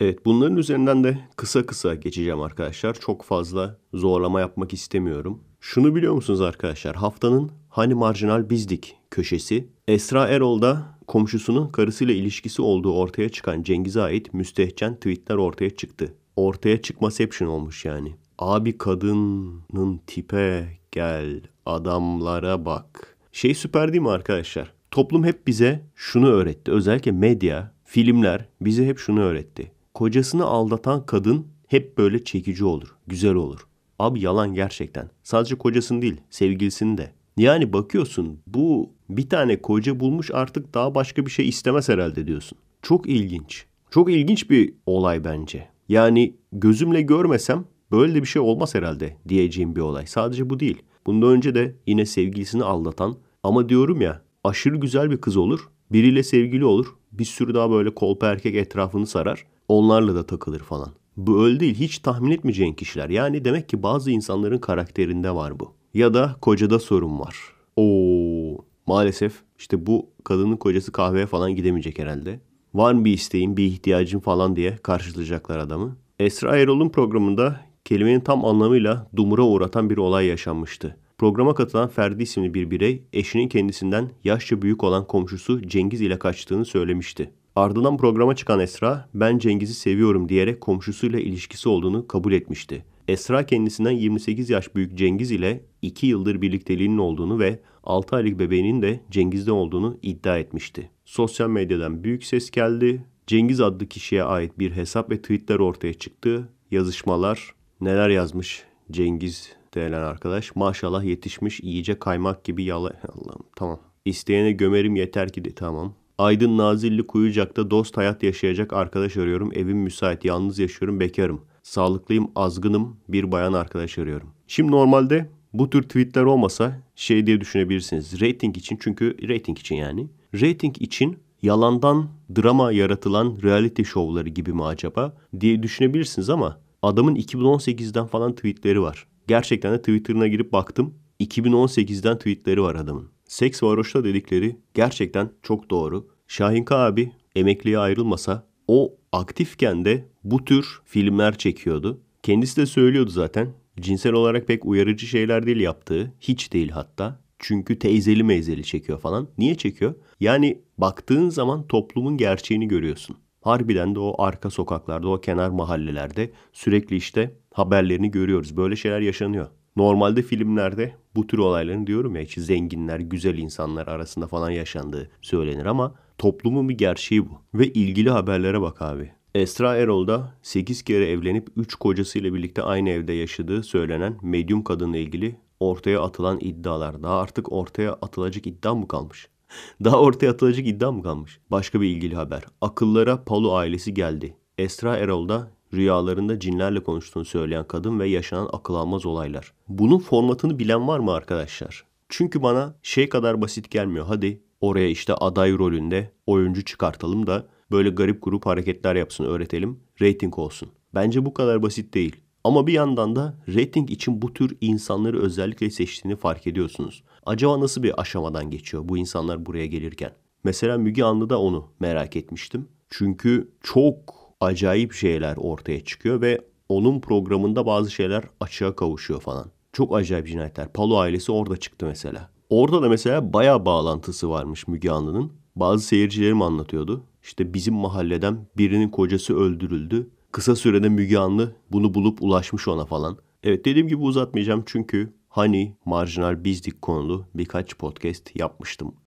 Evet bunların üzerinden de kısa kısa geçeceğim arkadaşlar. Çok fazla zorlama yapmak istemiyorum. Şunu biliyor musunuz arkadaşlar? Haftanın hani marjinal bizdik köşesi Esra Erol'da komşusunun karısıyla ilişkisi olduğu ortaya çıkan Cengiz'e ait müstehcen tweetler ortaya çıktı. Ortaya çıkmaseption olmuş yani. Abi kadının tipe gel adamlara bak. Şey süper değil mi arkadaşlar? Toplum hep bize şunu öğretti. Özellikle medya, filmler bize hep şunu öğretti kocasını aldatan kadın hep böyle çekici olur, güzel olur. Abi yalan gerçekten. Sadece kocasını değil, sevgilisini de. Yani bakıyorsun bu bir tane koca bulmuş artık daha başka bir şey istemez herhalde diyorsun. Çok ilginç. Çok ilginç bir olay bence. Yani gözümle görmesem böyle de bir şey olmaz herhalde diyeceğim bir olay. Sadece bu değil. Bundan önce de yine sevgilisini aldatan ama diyorum ya aşırı güzel bir kız olur. Biriyle sevgili olur. Bir sürü daha böyle kolpa erkek etrafını sarar. Onlarla da takılır falan. Bu öyle değil hiç tahmin etmeyeceğin kişiler. Yani demek ki bazı insanların karakterinde var bu. Ya da kocada sorun var. Oo maalesef işte bu kadının kocası kahveye falan gidemeyecek herhalde. Var mı bir isteğin bir ihtiyacın falan diye karşılayacaklar adamı. Esra Erol'un programında kelimenin tam anlamıyla dumura uğratan bir olay yaşanmıştı. Programa katılan Ferdi isimli bir birey eşinin kendisinden yaşça büyük olan komşusu Cengiz ile kaçtığını söylemişti. Ardından programa çıkan Esra, ben Cengiz'i seviyorum diyerek komşusuyla ilişkisi olduğunu kabul etmişti. Esra kendisinden 28 yaş büyük Cengiz ile 2 yıldır birlikteliğinin olduğunu ve 6 aylık bebeğinin de Cengiz'de olduğunu iddia etmişti. Sosyal medyadan büyük ses geldi. Cengiz adlı kişiye ait bir hesap ve tweetler ortaya çıktı. Yazışmalar neler yazmış Cengiz denilen arkadaş. Maşallah yetişmiş iyice kaymak gibi yala... Allah'ım tamam. İsteyene gömerim yeter ki de tamam. Aydın Nazilli Kuyucak'ta dost hayat yaşayacak arkadaş arıyorum. Evim müsait. Yalnız yaşıyorum. Bekarım. Sağlıklıyım. Azgınım. Bir bayan arkadaş arıyorum. Şimdi normalde bu tür tweetler olmasa şey diye düşünebilirsiniz. Rating için çünkü rating için yani. Rating için yalandan drama yaratılan reality şovları gibi mi acaba diye düşünebilirsiniz ama adamın 2018'den falan tweetleri var. Gerçekten de Twitter'ına girip baktım. 2018'den tweetleri var adamın. Seks varoşta dedikleri gerçekten çok doğru. Şahinka abi emekliye ayrılmasa o aktifken de bu tür filmler çekiyordu. Kendisi de söylüyordu zaten. Cinsel olarak pek uyarıcı şeyler değil yaptığı. Hiç değil hatta. Çünkü teyzeli meyzeli çekiyor falan. Niye çekiyor? Yani baktığın zaman toplumun gerçeğini görüyorsun. Harbiden de o arka sokaklarda, o kenar mahallelerde sürekli işte haberlerini görüyoruz. Böyle şeyler yaşanıyor. Normalde filmlerde bu tür olayların diyorum ya hiç zenginler, güzel insanlar arasında falan yaşandığı söylenir ama toplumun bir gerçeği bu. Ve ilgili haberlere bak abi. Esra Erol da 8 kere evlenip 3 kocasıyla birlikte aynı evde yaşadığı söylenen medyum kadınla ilgili ortaya atılan iddialar. Daha artık ortaya atılacak iddia mı kalmış? Daha ortaya atılacak iddia mı kalmış? Başka bir ilgili haber. Akıllara Palu ailesi geldi. Esra Erol da rüyalarında cinlerle konuştuğunu söyleyen kadın ve yaşanan akıl almaz olaylar. Bunun formatını bilen var mı arkadaşlar? Çünkü bana şey kadar basit gelmiyor. Hadi oraya işte aday rolünde oyuncu çıkartalım da böyle garip grup hareketler yapsın öğretelim. Rating olsun. Bence bu kadar basit değil. Ama bir yandan da rating için bu tür insanları özellikle seçtiğini fark ediyorsunuz. Acaba nasıl bir aşamadan geçiyor bu insanlar buraya gelirken? Mesela Müge Anlı'da onu merak etmiştim. Çünkü çok acayip şeyler ortaya çıkıyor ve onun programında bazı şeyler açığa kavuşuyor falan. Çok acayip cinayetler. Palo ailesi orada çıktı mesela. Orada da mesela baya bağlantısı varmış Müge Anlı'nın. Bazı seyircilerim anlatıyordu. İşte bizim mahalleden birinin kocası öldürüldü. Kısa sürede Müge Anlı bunu bulup ulaşmış ona falan. Evet dediğim gibi uzatmayacağım çünkü hani marjinal bizlik konulu birkaç podcast yapmıştım.